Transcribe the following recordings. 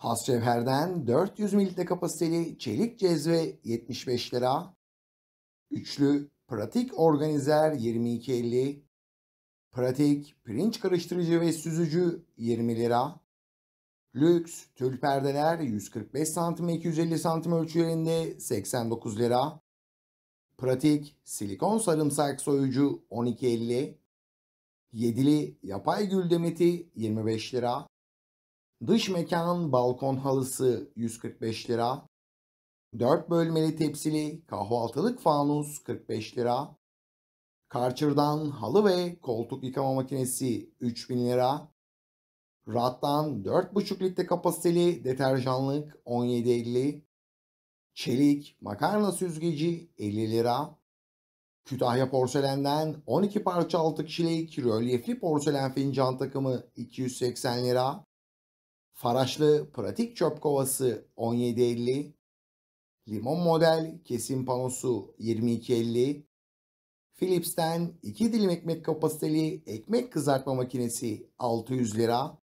Has cevherden 400 mililitre kapasiteli çelik cezve 75 lira. Üçlü pratik organizer 22.50. Pratik pirinç karıştırıcı ve süzücü 20 lira. Lüks tül perdeler 145 santim 250 santim ölçülerinde 89 lira. Pratik silikon sarımsak soyucu 12.50. Yedili yapay gül demeti 25 lira. Dış mekan balkon halısı 145 lira. 4 bölmeli tepsili kahvaltılık fanus 45 lira. Karçırdan halı ve koltuk yıkama makinesi 3000 lira. Rattan 4,5 litre kapasiteli deterjanlık 17.50. Çelik makarna süzgeci 50 lira. Kütahya porselenden 12 parça 6 kişilik rölyefli porselen fincan takımı 280 lira. Faraşlı pratik çöp kovası 17.50, limon model kesim panosu 22.50, Philips'ten 2 dilim ekmek kapasiteli ekmek kızartma makinesi 600 lira,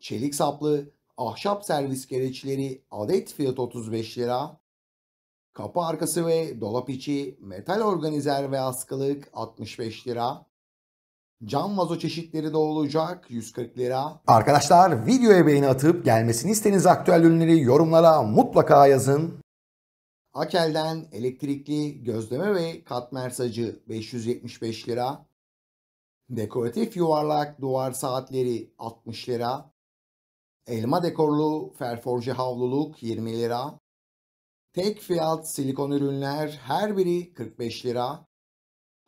çelik saplı ahşap servis gereçleri adet fiyat 35 lira, kapı arkası ve dolap içi metal organizer ve askılık 65 lira, Cam vazo çeşitleri de olacak 140 lira. Arkadaşlar videoya beğeni atıp gelmesini isteniz aktüel ürünleri yorumlara mutlaka yazın. Akel'den elektrikli gözleme ve katmer sacı 575 lira. Dekoratif yuvarlak duvar saatleri 60 lira. Elma dekorlu ferforje havluluk 20 lira. Tek fiyat silikon ürünler her biri 45 lira.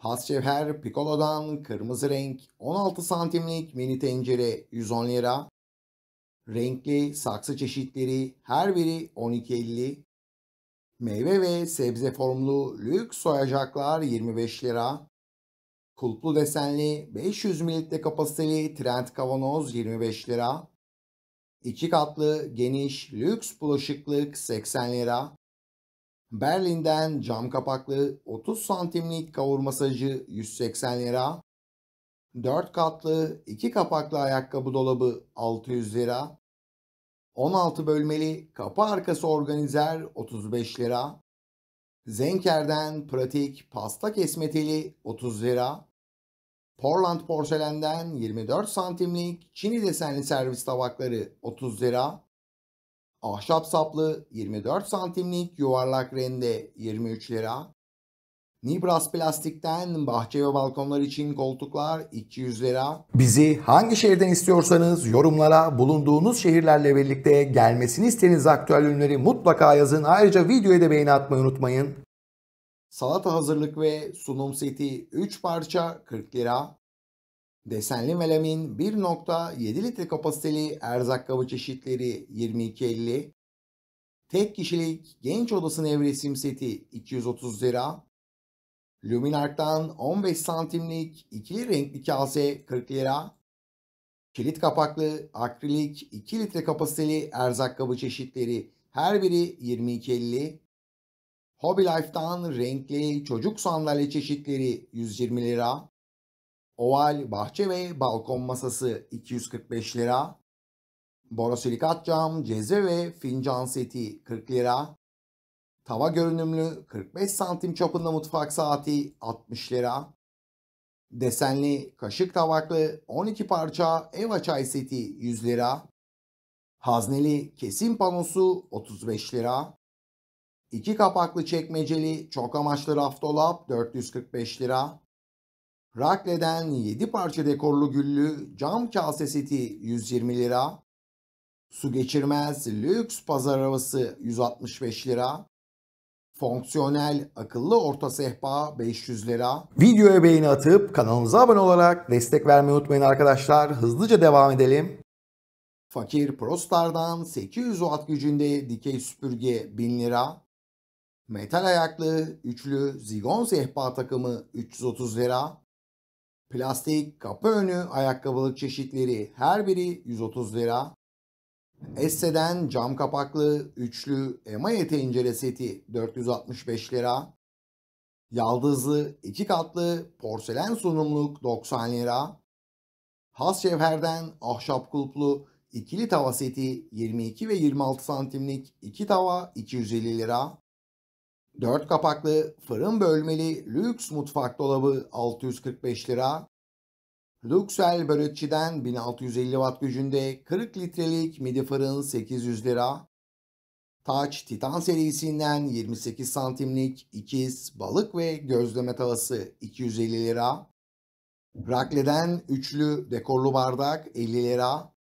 Hasçevher Piccolo'dan kırmızı renk 16 santimlik mini tencere 110 lira. Renkli saksı çeşitleri her biri 12.50. Meyve ve sebze formlu lüks soyacaklar 25 lira. Kulplu desenli 500 mililitre kapasiteli trend kavanoz 25 lira. İki katlı geniş lüks bulaşıklık 80 lira. Berlin'den cam kapaklı 30 santimlik kavur masajı 180 lira. 4 katlı 2 kapaklı ayakkabı dolabı 600 lira. 16 bölmeli kapı arkası organizer 35 lira. Zenker'den pratik pasta kesme teli 30 lira. Portland porselenden 24 santimlik Çin desenli servis tabakları 30 lira. Ahşap saplı 24 santimlik yuvarlak rende 23 lira. Nibras Plastik'ten bahçe ve balkonlar için koltuklar 200 lira. Bizi hangi şehirden istiyorsanız yorumlara bulunduğunuz şehirlerle birlikte gelmesini istediğiniz aktüel ürünleri mutlaka yazın. Ayrıca videoya da beğeni atmayı unutmayın. Salata hazırlık ve sunum seti 3 parça 40 lira. Desenli melamin 1.7 litre kapasiteli erzak kabı çeşitleri 22.50. Tek kişilik genç odasının evresim seti 230 lira. Luminart'tan 15 santimlik ikili renkli kase 40 lira. Kilit kapaklı akrilik 2 litre kapasiteli erzak kabı çeşitleri her biri 22.50. Hobby Life'tan renkli çocuk sandalye çeşitleri 120 lira. Oval bahçe ve balkon masası 245 lira. Borosilikat cam, ceze ve fincan seti 40 lira. Tava görünümlü 45 santim çapında mutfak saati 60 lira. Desenli kaşık tabaklı 12 parça eva çay seti 100 lira. Hazneli kesim panosu 35 lira. 2 kapaklı çekmeceli çok amaçlı raf dolap 445 lira. Rakle'den 7 parça dekorlu güllü cam kase seti 120 lira. Su geçirmez lüks pazar arabası 165 lira. Fonksiyonel akıllı orta sehpa 500 lira. Videoya beğeni atıp kanalımıza abone olarak destek vermeyi unutmayın arkadaşlar. Hızlıca devam edelim. Fakir Prostar'dan 800 watt gücünde dikey süpürge 1000 lira. Metal ayaklı üçlü zigon sehpa takımı 330 lira. Plastik kapı önü ayakkabılık çeşitleri her biri 130 lira. Esse'den cam kapaklı üçlü emaye tencere seti 465 lira. Yaldızlı iki katlı porselen sunumluk 90 lira. Has cevherden ahşap kulplu ikili tava seti 22 ve 26 santimlik iki tava 250 lira. 4 kapaklı fırın bölmeli lüks mutfak dolabı 645 lira. Luxel börekçiden 1650 watt gücünde 40 litrelik midi fırın 800 lira. Taç Titan serisinden 28 santimlik ikiz balık ve gözleme tavası 250 lira. Rakle'den üçlü dekorlu bardak 50 lira.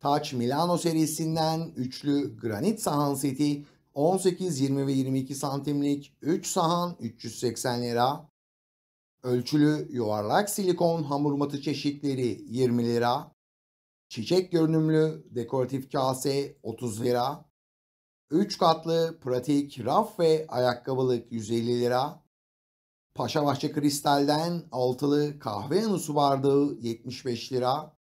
Taç Milano serisinden üçlü granit sahan seti 18, 20 ve 22 santimlik 3 sahan 380 lira. Ölçülü yuvarlak silikon hamur matı çeşitleri 20 lira. Çiçek görünümlü dekoratif kase 30 lira. 3 katlı pratik raf ve ayakkabılık 150 lira. Paşabahçe Kristal'den altılı kahve anusu bardağı 75 lira.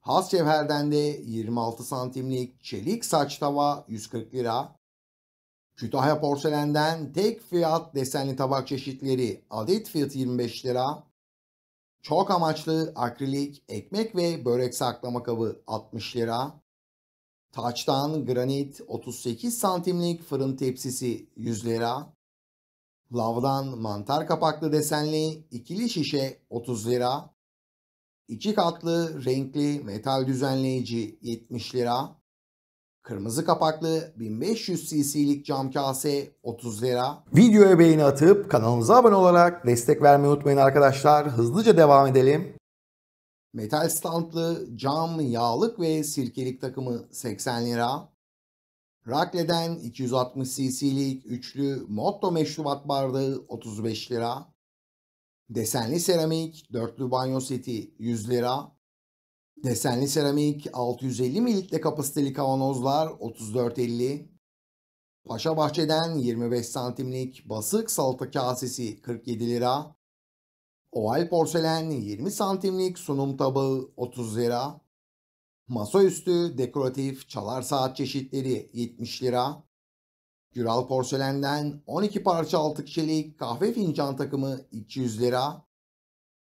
Has cevherden de 26 santimlik çelik saç tava 140 lira. Kütahya porselenden tek fiyat desenli tabak çeşitleri adet fiyatı 25 lira. Çok amaçlı akrilik ekmek ve börek saklama kabı 60 lira. Taçtan granit 38 santimlik fırın tepsisi 100 lira. Lavdan mantar kapaklı desenli ikili şişe 30 lira. İki katlı renkli metal düzenleyici 70 lira. Kırmızı kapaklı 1500 cc'lik cam kase 30 lira. Videoya beğeni atıp kanalımıza abone olarak destek vermeyi unutmayın arkadaşlar. Hızlıca devam edelim. Metal standlı cam yağlık ve sirkelik takımı 80 lira. Rakle'den 260 cc'lik üçlü Motto meşrubat bardağı 35 lira. Desenli seramik dörtlü banyo seti 100 lira. Desenli seramik 650 mililitre kapasiteli kavanozlar 34.50. Paşa Bahçe'den 25 santimlik basık salata kasesi 47 lira. Oval porselen 20 santimlik sunum tabağı 30 lira. Masaüstü dekoratif çalar saat çeşitleri 70 lira. Güral porselenden 12 parça altık çelik kahve fincan takımı 200 lira.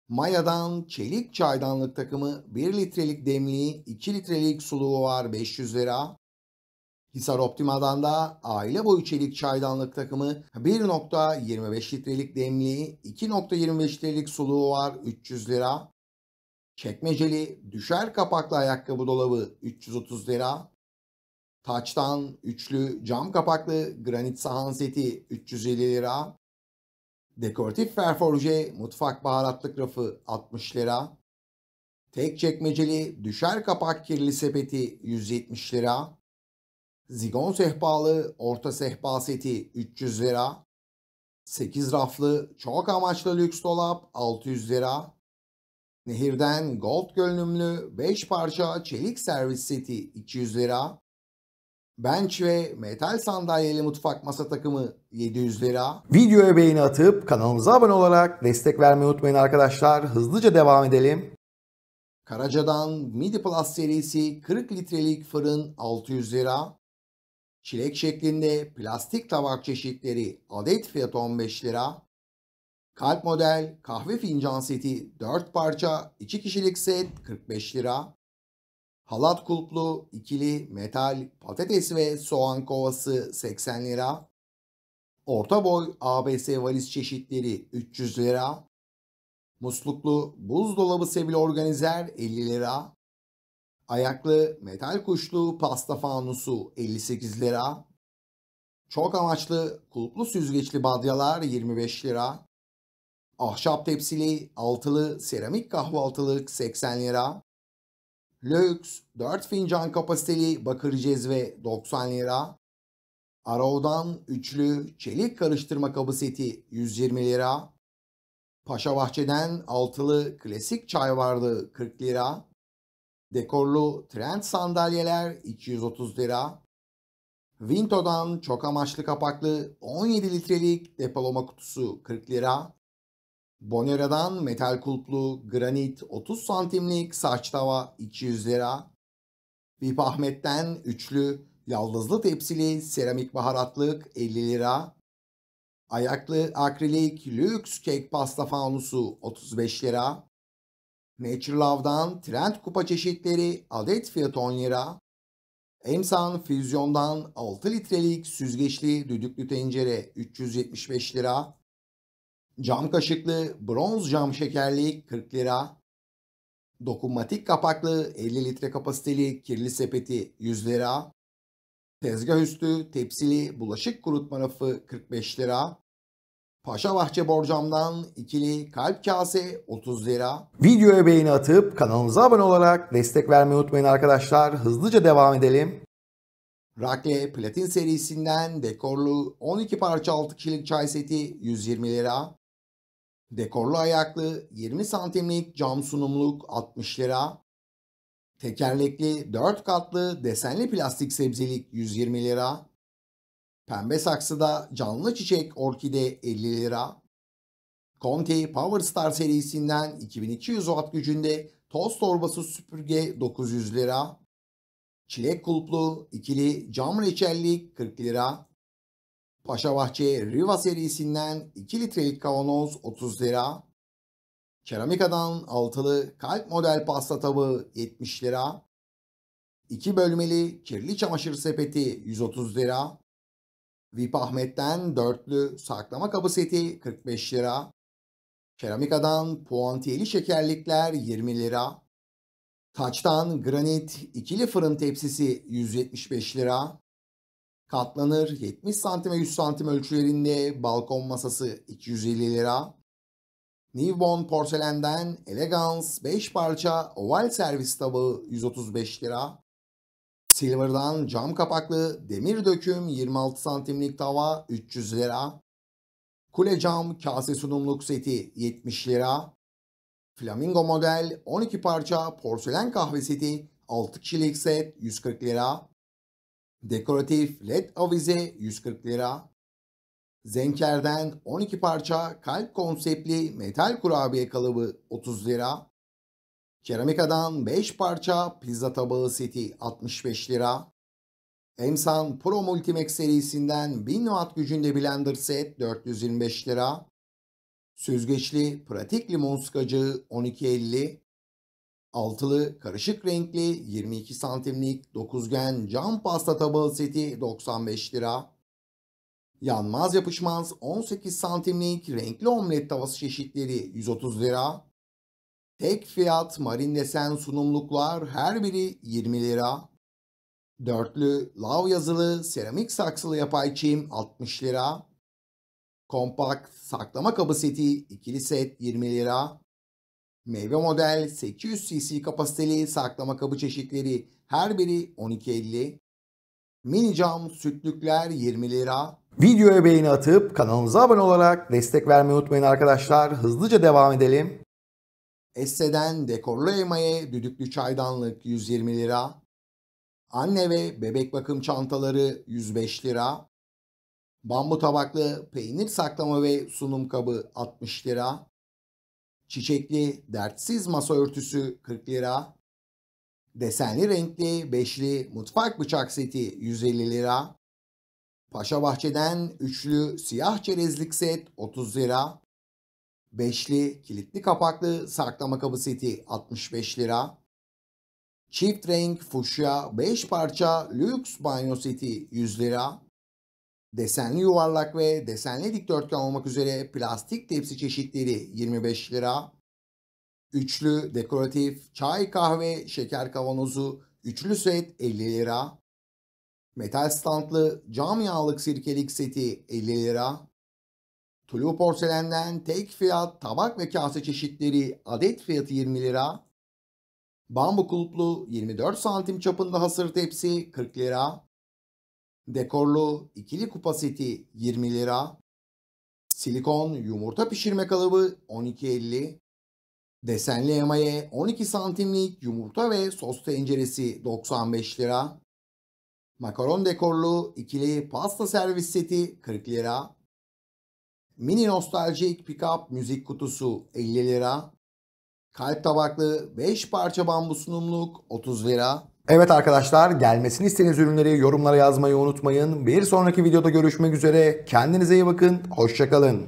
Maya'dan çelik çaydanlık takımı 1 litrelik demliği 2 litrelik suluğu var 500 lira. Hisar Optima'dan da aile boyu çelik çaydanlık takımı 1.25 litrelik demliği 2.25 litrelik suluğu var 300 lira. Çekmeceli düşer kapaklı ayakkabı dolabı 330 lira. Taçtan üçlü cam kapaklı granit sahan seti 350 lira. Dekoratif ferforje mutfak baharatlık rafı 60 lira. Tek çekmeceli düşer kapak kirli sepeti 170 lira. Zigon sehpalı orta sehpa seti 300 lira. 8 raflı çok amaçlı lüks dolap 600 lira. Nehirden gold görünümlü 5 parça çelik servis seti 200 lira. Bench ve metal sandalyeli mutfak masa takımı 700 lira. Videoya beğeni atıp kanalımıza abone olarak destek vermeyi unutmayın arkadaşlar. Hızlıca devam edelim. Karaca'dan Midi Plus serisi 40 litrelik fırın 600 lira. Çilek şeklinde plastik tabak çeşitleri adet fiyatı 15 lira. Kalp model kahve fincan seti 4 parça 2 kişilik set 45 lira. Halat kulplu, ikili, metal, patates ve soğan kovası 80 lira. Orta boy ABS valiz çeşitleri 300 lira. Musluklu buzdolabı sevili organizer 50 lira. Ayaklı metal kuşlu pasta fanusu 58 lira. Çok amaçlı kulplu süzgeçli badyalar 25 lira. Ahşap tepsili, altılı, seramik kahvaltılık 80 lira. Lux 4 fincan kapasiteli bakır cezve 90 lira. Arov'dan üçlü çelik karıştırma kabı seti 120 lira. Paşa Bahçe'den altılı klasik çay vardı 40 lira. Dekorlu trend sandalyeler 230 lira. Vinto'dan çok amaçlı kapaklı 17 litrelik depolama kutusu 40 lira. Bonera'dan metal kulplu granit 30 santimlik saç tava 200 lira. Bip üçlü yaldızlı tepsili seramik baharatlık 50 lira. Ayaklı akrilik lüks kek pasta fanusu 35 lira. Nature Love'dan trend kupa çeşitleri adet fiyatı 10 lira. Emsan Füzyon'dan 6 litrelik süzgeçli düdüklü tencere 375 lira. Cam kaşıklı bronz cam şekerli 40 lira. Dokunmatik kapaklı 50 litre kapasiteli kirli sepeti 100 lira. Tezgah üstü tepsili bulaşık kurutma rafı 45 lira. Paşa Bahçe Borcam'dan ikili kalp kase 30 lira. Videoya beğeni atıp kanalımıza abone olarak destek vermeyi unutmayın arkadaşlar. Hızlıca devam edelim. Rakle Platin serisinden dekorlu 12 parça 6 kişilik çay seti 120 lira. Dekorlu ayaklı 20 santimlik cam sunumluk 60 lira. Tekerlekli 4 katlı desenli plastik sebzelik 120 lira. Pembe saksıda canlı çiçek orkide 50 lira. Conti Power Star serisinden 2200 watt gücünde toz torbası süpürge 900 lira. Çilek kulplu ikili cam reçellik 40 lira. Paşabahçe Riva serisinden 2 litrelik kavanoz 30 lira. Keramikadan altılı kalp model pasta tabağı 70 lira. 2 bölmeli kirli çamaşır sepeti 130 lira. Vipahmetten dörtlü saklama kabı seti 45 lira. Keramikadan puantiyeli şekerlikler 20 lira. Taçtan granit ikili fırın tepsisi 175 lira katlanır 70 santime 100 santim ölçülerinde balkon masası 250 lira. Newborn porselenden Elegance 5 parça oval servis tabağı 135 lira. Silver'dan cam kapaklı demir döküm 26 santimlik tava 300 lira. Kule cam kase sunumluk seti 70 lira. Flamingo model 12 parça porselen kahve seti 6 kişilik set 140 lira. Dekoratif led avize 140 lira. Zenker'den 12 parça kalp konseptli metal kurabiye kalıbı 30 lira. Keramikadan 5 parça pizza tabağı seti 65 lira. Emsan Pro Multimax serisinden 1000 watt gücünde blender set 425 lira. Süzgeçli pratik limon sıkacığı 12.50 altılı karışık renkli 22 santimlik dokuzgen cam pasta tabağı seti 95 lira. Yanmaz yapışmaz 18 santimlik renkli omlet tavası çeşitleri 130 lira. Tek fiyat marin desen sunumluklar her biri 20 lira. Dörtlü lav yazılı seramik saksılı yapay çim 60 lira. Kompakt saklama kabı seti ikili set 20 lira. Meyve model 800 cc kapasiteli saklama kabı çeşitleri her biri 12.50. Mini cam sütlükler 20 lira. Videoya beğeni atıp kanalımıza abone olarak destek vermeyi unutmayın arkadaşlar. Hızlıca devam edelim. Esse'den dekorlu elmaya düdüklü çaydanlık 120 lira. Anne ve bebek bakım çantaları 105 lira. Bambu tabaklı peynir saklama ve sunum kabı 60 lira. Çiçekli dertsiz masa örtüsü 40 lira. Desenli renkli beşli mutfak bıçak seti 150 lira. Paşa Bahçe'den üçlü siyah çerezlik set 30 lira. Beşli kilitli kapaklı saklama kabı seti 65 lira. Çift renk fuşya 5 parça lüks banyo seti 100 lira desenli yuvarlak ve desenli dikdörtgen olmak üzere plastik tepsi çeşitleri 25 lira. Üçlü dekoratif çay kahve şeker kavanozu üçlü set 50 lira. Metal standlı cam yağlık sirkelik seti 50 lira. Tulu porselenden tek fiyat tabak ve kase çeşitleri adet fiyatı 20 lira. Bambu kulplu 24 santim çapında hasır tepsi 40 lira. Dekorlu ikili kupa seti 20 lira. Silikon yumurta pişirme kalıbı 12.50. Desenli emaye 12 santimlik yumurta ve sos tenceresi 95 lira. Makaron dekorlu ikili pasta servis seti 40 lira. Mini nostaljik pickup müzik kutusu 50 lira. Kalp tabaklı 5 parça bambu sunumluk 30 lira. Evet arkadaşlar gelmesini istediğiniz ürünleri yorumlara yazmayı unutmayın. Bir sonraki videoda görüşmek üzere. Kendinize iyi bakın. Hoşçakalın.